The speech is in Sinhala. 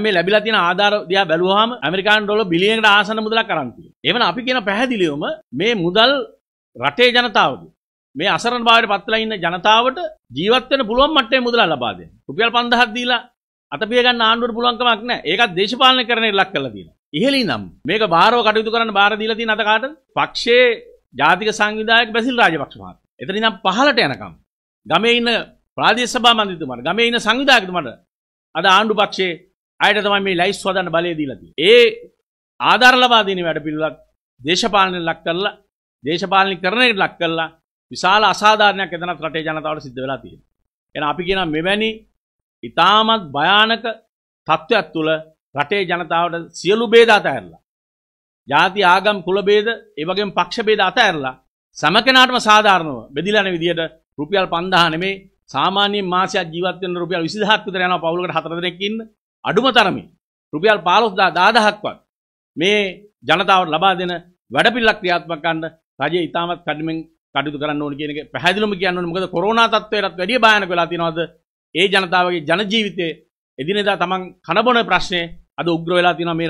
මේ ලැබිලා තියෙන ආධාර දිහා බැලුවාම ඇමරිකානු ඩොලර් බිලියනකට ආසන්න මුදලක් අරන් තියෙනවා. එවන අපි කියන පැහැදිලිවම මේ මුදල් රටේ ජනතාවගේ මේ අසරණ භාවයට පත්වලා ඉන්න ජනතාවට ජීවත් වෙන්න පුළුවන් මට්ටමේ මුදල් ලබා දෙන්න. රුපියල් 5000ක් දීලා අතපිය ගන්න ආණ්ඩුවට පුළුවන් කමක් නැහැ. ඒකත් දේශපාලනය කරන ඉලක්ක කරලා තියෙනවා. ඉහළින්නම් මේක බාරව කටයුතු කරන්න බාර දීලා තියෙන අත කාටද? පක්ෂයේ ජාතික සංවිධායක බැසිල් රාජපක්ෂ මහතා. එතන ඉඳන් පහළට යනකම් ගමේ ඉන්න ප්‍රාදේශ සභා මන්ත්‍රීතුමාට, ගමේ ඉන්න සංවිධායකතුමාට අද ආණ්ඩු පක්ෂයේ අයට තමයි මේ ලයිස් හදන්න බලය දීලා තියෙන්නේ. ඒ ආධාර ලබා දෙන වැඩපිළිවෙලක් දේශපාලනය ලක් කරලා දේශපාලනීකරණයට ලක් කරලා විශාල අසාධාරණයක් එතනත් රටේ ජනතාවට සිද්ධ වෙලා තියෙනවා. එහෙනම් අපි කියන මෙවැනි ඉතාමත් භයානක තත්ත්වයක් තුළ රටේ ජනතාවට සියලු ભેද අතහැරලා ಜಾති ආගම් කුල ભેද ඒ වගේම පක්ෂ ભેද අතහැරලා සම කෙනාටම සාධාරණව බෙදිලා යන විදියට රුපියල් 5000 නෙමේ සාමාන්‍යයෙන් මාසයක් ජීවත් වෙන රුපියල් 20000ක් විතර යනවා පවුලකට හතර දෙනෙක් ඉන්න අඩුම තරමින් රුපියල් 15000 10000ක්වත් මේ ජනතාවට ලබා දෙන වැඩපිළිවෙලක් ක්‍රියාත්මක කරන්න රජය ඉතාමත් කඩිමෙන් කටයුතු කරන්න ඕනේ කියන එක පැහැදිලිවම කියන්න ඕනේ මොකද කොරෝනා තත්ත්වයටත් වැඩිය භයානක වෙලා තියෙනවද ඒ ජනතාවගේ ජන ජීවිතයේ එදිනෙදා තමන් කනබොන ප්‍රශ්නේ අද උග්‍ර වෙලා තියෙනවා මේ